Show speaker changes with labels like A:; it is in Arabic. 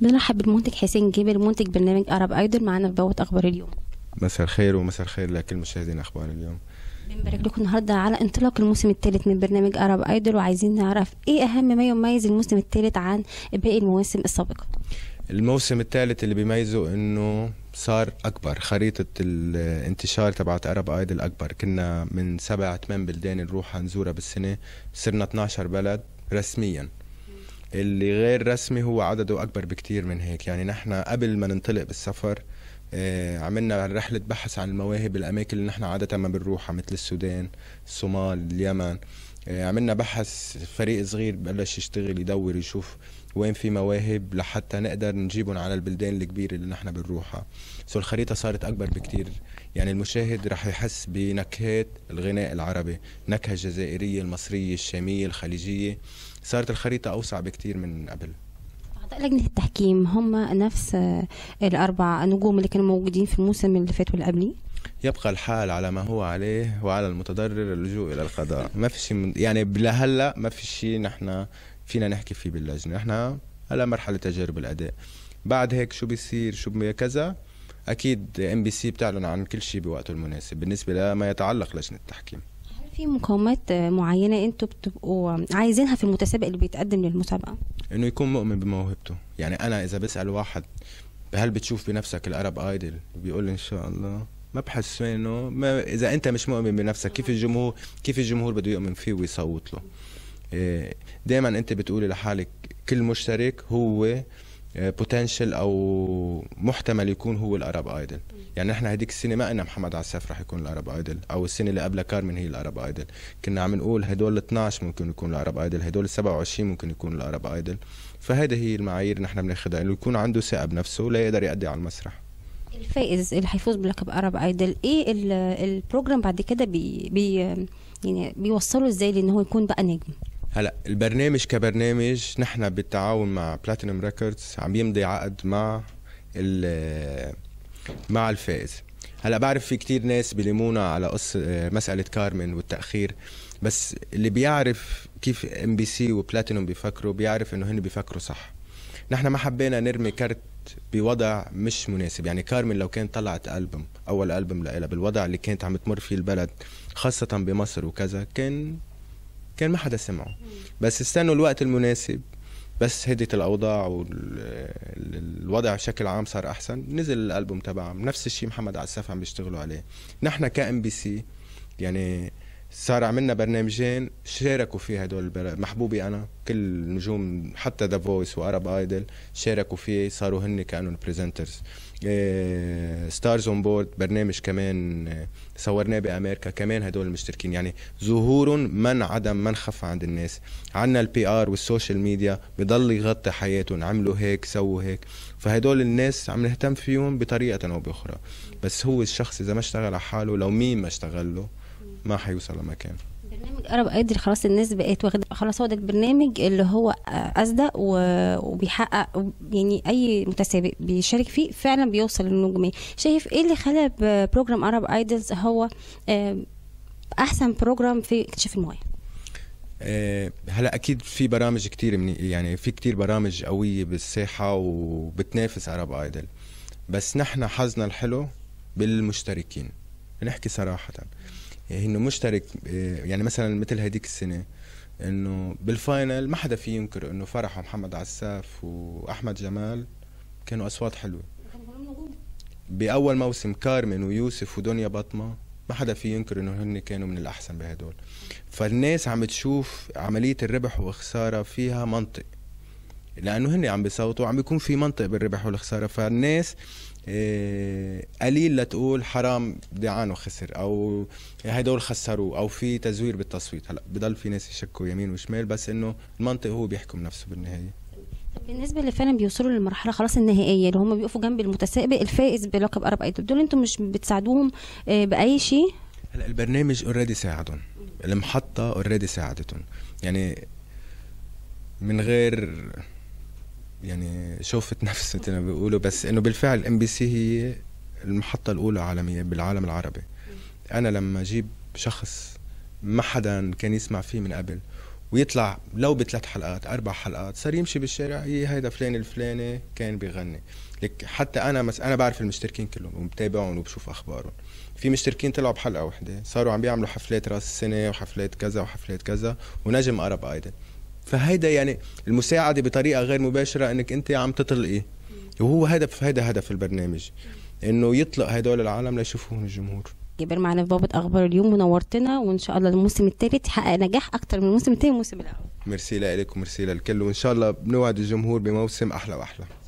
A: بنرحب بالمنتج حسين جابر منتج برنامج ارب ايدول معانا في بوابه اخبار اليوم
B: مساء الخير ومساء الخير لكل مشاهدين اخبار اليوم
A: بنبارك لكم النهارده على انطلاق الموسم الثالث من برنامج ارب ايدول وعايزين نعرف ايه اهم ما يميز الموسم الثالث عن باقي المواسم السابقه
B: الموسم الثالث اللي بيميزه انه صار اكبر خريطه الانتشار تبعت ارب ايدل اكبر كنا من سبع ثمان بلدان نروحها نزورها بالسنه صرنا 12 بلد رسميا اللي غير رسمي هو عدده أكبر بكتير من هيك يعني نحن قبل ما ننطلق بالسفر آه، عملنا رحلة بحث عن المواهب الأماكن اللي نحن عادة ما بنروحها مثل السودان الصومال اليمن يعني عملنا بحث فريق صغير بلش يشتغل يدور يشوف وين في مواهب لحتى نقدر نجيبهم على البلدان الكبيره اللي نحن بنروحها سو الخريطه صارت اكبر بكتير يعني المشاهد راح يحس بنكهات الغناء العربي نكهه الجزائريه المصريه الشاميه الخليجيه صارت الخريطه اوسع بكتير من قبل
A: لجنة التحكيم هم نفس الأربع نجوم اللي كانوا موجودين في الموسم اللي فات والقبلي
B: يبقى الحال على ما هو عليه وعلى المتضرر اللجوء الى القضاء ما في شيء يعني لهلا ما في شيء نحن فينا نحكي فيه باللجنه نحن هلا مرحله تجارب الاداء بعد هيك شو بيصير شو كذا اكيد ام بي سي بتعلن عن كل شيء بوقته المناسب بالنسبه لما يتعلق لجنه التحكيم
A: في مقاومات معينه انتم بتبقوا عايزينها في المتسابق اللي بيتقدم للمسابقه
B: انه يكون مؤمن بموهبته يعني انا اذا بسال واحد هل بتشوف بنفسك الارب ايدل بيقول ان شاء الله ما بحس انه ما اذا انت مش مؤمن بنفسك كيف الجمهور كيف الجمهور بده يؤمن فيه ويصوت له إيه، دائما انت بتقولي لحالك كل مشترك هو بوتنشل آه، او محتمل يكون هو الارب ايدل يعني نحن هديك السنه ما قلنا محمد عساف رح يكون الارب ايدل او السنه اللي قبلها كارمن هي الارب ايدل كنا عم نقول هدول ال 12 ممكن يكون الارب ايدل هدول ال 27 ممكن يكون الارب ايدل فهذه هي المعايير نحن بناخذها انه يكون عنده ثقه بنفسه لا يقدر يأدي على المسرح
A: الفائز اللي هيفوز بلقب ارب ايدل ايه البروجرام بعد كده بي, بي يعني بيوصله ازاي لان هو يكون بقى نجم
B: هلا البرنامج كبرنامج نحن بالتعاون مع بلاتينوم ريكوردز عم يمضي عقد مع مع الفائز هلا بعرف في كتير ناس بلمونا على قصة مسألة كارمن والتأخير بس اللي بيعرف كيف ام بي سي وبلاتينوم بيفكروا بيعرف انه هن بيفكروا صح نحن ما حبينا نرمي كرت بوضع مش مناسب يعني كارمن لو كانت طلعت ألبوم أول ألبوم لها بالوضع اللي كانت عم تمر فيه البلد خاصة بمصر وكذا كان كان ما حدا سمعه بس استنوا الوقت المناسب بس هدت الاوضاع والوضع بشكل عام صار احسن نزل الالبوم تبعهم نفس الشيء محمد عساف عم بيشتغلوا عليه نحن كام بي سي يعني صار عملنا برنامجين شاركوا فيه هدول محبوبي انا كل النجوم حتى ذا فويس وارب ايدل شاركوا فيه صاروا هن كانوا البريزنترز ستارز اون بورد برنامج كمان إيه، صورناه بامريكا كمان هدول المشتركين يعني ظهور من عدم من خف عند الناس عنا البي ار والسوشيال ميديا بضل يغطي حياتهم عملوا هيك سووا هيك فهدول الناس عم نهتم فيهم بطريقه او باخرى بس هو الشخص اذا ما اشتغل على حاله لو مين ما اشتغل له ما حيوصل لمكان
A: برنامج قرب قادر خلاص الناس بقت واخده خلاص هو ده البرنامج اللي هو اصدق وبيحقق يعني اي متسابق بيشارك فيه فعلا بيوصل للنجوميه شايف ايه اللي خلى بروجرام عرب ايدلز هو احسن بروجرام في اكتشاف المويه
B: أه هلا اكيد في برامج كتير من يعني في كتير برامج قويه بالساحه وبتنافس عرب ايدل بس نحن حظنا الحلو بالمشتركين نحكي صراحه يعني انه مشترك آه، يعني مثلا مثل هديك السنه انه بالفاينل ما حدا فيه ينكر انه فرح ومحمد عساف واحمد جمال كانوا اصوات حلوه باول موسم كارمن ويوسف ودنيا بطمه ما حدا فيه ينكر انه هن كانوا من الاحسن بهدول فالناس عم تشوف عمليه الربح والخساره فيها منطق لانه هن عم بيصوتوا وعم بيكون في منطق بالربح والخساره فالناس آه، قليل لتقول حرام دعانه خسر او هدول خسروه او في تزوير بالتصويت هلا بضل في ناس يشكوا يمين وشمال بس انه المنطق هو بيحكم نفسه بالنهايه
A: بالنسبه اللي فعلا بيوصلوا للمرحله خلاص النهائيه اللي هم بيقفوا جنب المتسابق الفائز بلقب ارب ايدول دول انتم مش بتساعدوهم آه، باي شيء
B: هلا البرنامج اوريدي ساعدهم المحطه اوريدي ساعدتهم يعني من غير يعني شوفت نفس زي ما بيقولوا بس انه بالفعل ام بي سي هي المحطه الاولى عالميا بالعالم العربي انا لما اجيب شخص ما حدا كان يسمع فيه من قبل ويطلع لو بثلاث حلقات اربع حلقات صار يمشي بالشارع هي إيه هيدا فلان الفلاني كان بيغني لك حتى انا مس... انا بعرف المشتركين كلهم ومتابعهم وبشوف اخبارهم في مشتركين طلعوا بحلقه وحده صاروا عم بيعملوا حفلات راس السنه وحفلات كذا وحفلات كذا ونجم قرب ايدل فهيدا يعني المساعده بطريقه غير مباشره انك انت عم تطلقي وهو هدف هيدا هدف البرنامج انه يطلق هدول العالم ليشوفوهم الجمهور
A: جبال معنا في بابة أخبار اليوم ونورتنا وإن شاء الله الموسم الثالث يحقق نجاح
B: أكتر من الموسم الثاني والموسم الأول ميرسي لك وميرسي للكل وإن شاء الله بنوعد الجمهور بموسم أحلى وأحلى